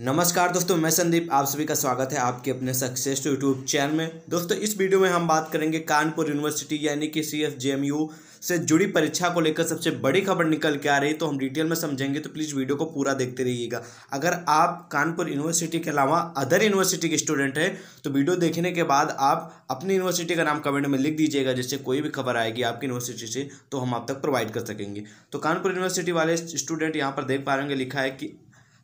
नमस्कार दोस्तों मैं संदीप आप सभी का स्वागत है आपके अपने सक्सेस टू यूट्यूब चैनल में दोस्तों इस वीडियो में हम बात करेंगे कानपुर यूनिवर्सिटी यानी कि C F J M U से जुड़ी परीक्षा को लेकर सबसे बड़ी खबर निकल के आ रही तो हम डिटेल में समझेंगे तो प्लीज़ वीडियो को पूरा देखते रहिएगा अगर आप कानपुर यूनिवर्सिटी के अलावा अदर यूनिवर्सिटी के स्टूडेंट हैं तो वीडियो देखने के बाद आप अपनी यूनिवर्सिटी का नाम कमेंट में लिख दीजिएगा जिससे कोई भी खबर आएगी आपकी यूनिवर्सिटी से तो हम आप तक प्रोवाइड कर सकेंगे तो कानपुर यूनिवर्सिटी वाले स्टूडेंट यहाँ पर देख पा रहे लिखा है कि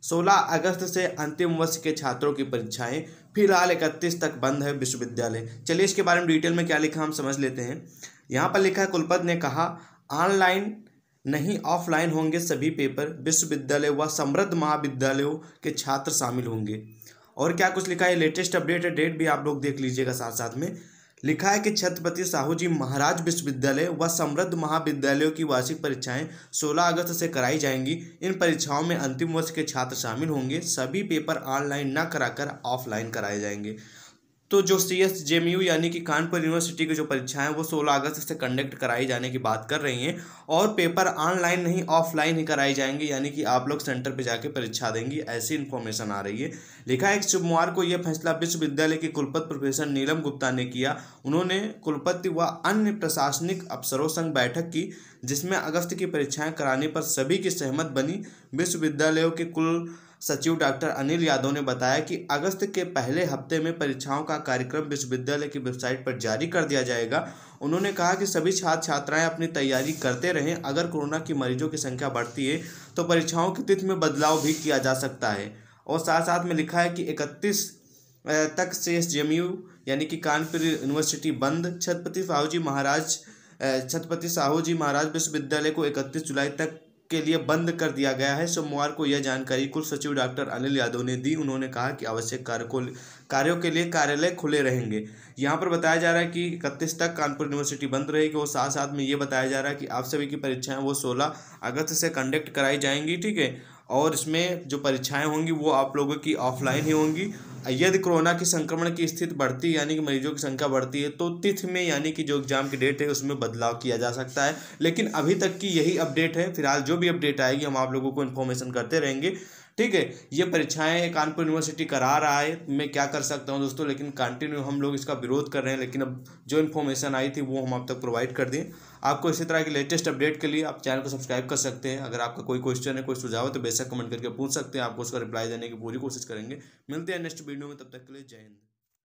16 अगस्त से अंतिम वर्ष के छात्रों की परीक्षाएं फिलहाल इकतीस तक बंद है विश्वविद्यालय चलिए इसके बारे में डिटेल में क्या लिखा हम समझ लेते हैं यहाँ पर लिखा है कुलपत ने कहा ऑनलाइन नहीं ऑफलाइन होंगे सभी पेपर विश्वविद्यालय व समृद्ध महाविद्यालयों के छात्र शामिल होंगे और क्या कुछ लिखा है लेटेस्ट अपडेट डेट भी आप लोग देख लीजिएगा साथ साथ में लिखा है कि छत्रपति साहू जी महाराज विश्वविद्यालय व समृद्ध महाविद्यालयों की वार्षिक परीक्षाएं 16 अगस्त से कराई जाएंगी इन परीक्षाओं में अंतिम वर्ष के छात्र शामिल होंगे सभी पेपर ऑनलाइन न कराकर ऑफलाइन कराए जाएंगे तो जो C S J M U यानी कि कानपुर यूनिवर्सिटी की जो परीक्षाएं वो 16 अगस्त से कंडक्ट कराई जाने की बात कर रही हैं और पेपर ऑनलाइन नहीं ऑफलाइन ही कराई जाएंगे यानी कि आप लोग सेंटर पे जाके परीक्षा देंगी ऐसी इन्फॉर्मेशन आ रही है लिखा है सोमवार को यह फैसला विश्वविद्यालय के कुलपति प्रोफेसर नीलम गुप्ता ने किया उन्होंने कुलपति व अन्य प्रशासनिक अफसरों संग बैठक की जिसमें अगस्त की परीक्षाएँ कराने पर सभी की सहमत बनी विश्वविद्यालयों के कुल सचिव डॉक्टर अनिल यादव ने बताया कि अगस्त के पहले हफ्ते में परीक्षाओं का कार्यक्रम विश्वविद्यालय की वेबसाइट पर जारी कर दिया जाएगा उन्होंने कहा कि सभी छात्र छात्राएं अपनी तैयारी करते रहें अगर कोरोना की मरीजों की संख्या बढ़ती है तो परीक्षाओं की तिथि में बदलाव भी किया जा सकता है और साथ साथ में लिखा है कि इकतीस तक से जेएमयू यानी कि कानपुर यूनिवर्सिटी बंद छत्रपति साहू जी महाराज छत्रपति साहू जी महाराज विश्वविद्यालय को इकतीस जुलाई तक के लिए बंद कर दिया गया है सोमवार को यह जानकारी कुल सचिव डॉक्टर अनिल यादव ने दी उन्होंने कहा कि आवश्यक कार्य को कार्यों के लिए कार्यालय खुले रहेंगे यहाँ पर बताया जा रहा है कि इकतीस तक कानपुर यूनिवर्सिटी बंद रहेगी और साथ साथ में ये बताया जा रहा है कि आप सभी की परीक्षाएँ वो सोलह अगस्त से कंडक्ट कराई जाएंगी ठीक है और इसमें जो परीक्षाएँ होंगी वो आप लोगों की ऑफलाइन ही होंगी यदि कोरोना के संक्रमण की स्थिति बढ़ती यानी कि मरीजों की संख्या बढ़ती है तो तिथि में यानी कि जो एग्ज़ाम की डेट है उसमें बदलाव किया जा सकता है लेकिन अभी तक की यही अपडेट है फिलहाल जो भी अपडेट आएगी हम आप लोगों को इन्फॉर्मेशन करते रहेंगे ठीक है ये परीक्षाएं कानपुर यूनिवर्सिटी करा रहा है मैं क्या कर सकता हूँ दोस्तों लेकिन कंटिन्यू हम लोग इसका विरोध कर रहे हैं लेकिन अब जो इन्फॉर्मेशन आई थी वो हम आप तक प्रोवाइड कर दें आपको इसी तरह के लेटेस्ट अपडेट के लिए आप चैनल को सब्सक्राइब कर सकते हैं अगर आपका कोई क्वेश्चन है कोई सुझाव है तो बेशक कमेंट करके पूछ सकते हैं आपको उसका रिप्लाई देने की पूरी कोशिश करेंगे मिलते हैं नेक्स्ट वीडियो में तब तक के लिए जय हिंद